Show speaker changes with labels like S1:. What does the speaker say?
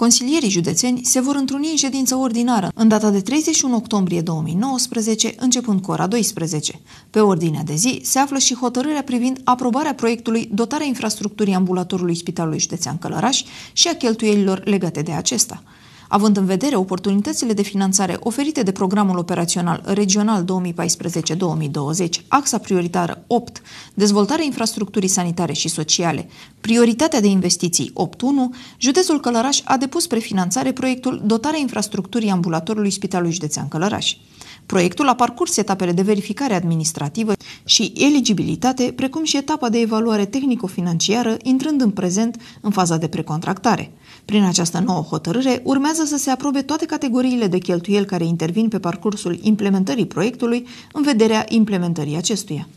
S1: Consilierii județeni se vor întruni în ședință ordinară în data de 31 octombrie 2019, începând cu ora 12. Pe ordinea de zi se află și hotărârea privind aprobarea proiectului dotarea infrastructurii ambulatorului Spitalului Județean Călăraș și a cheltuielilor legate de acesta. Având în vedere oportunitățile de finanțare oferite de Programul Operațional Regional 2014-2020, axa prioritară 8, dezvoltarea infrastructurii sanitare și sociale, prioritatea de investiții 8.1, județul Călăraș a depus prefinanțare proiectul Dotarea infrastructurii ambulatorului Spitalului Județean Călăraș. Proiectul a parcurs etapele de verificare administrativă și eligibilitate, precum și etapa de evaluare tehnico-financiară, intrând în prezent în faza de precontractare. Prin această nouă hotărâre urmează să se aprobe toate categoriile de cheltuieli care intervin pe parcursul implementării proiectului în vederea implementării acestuia.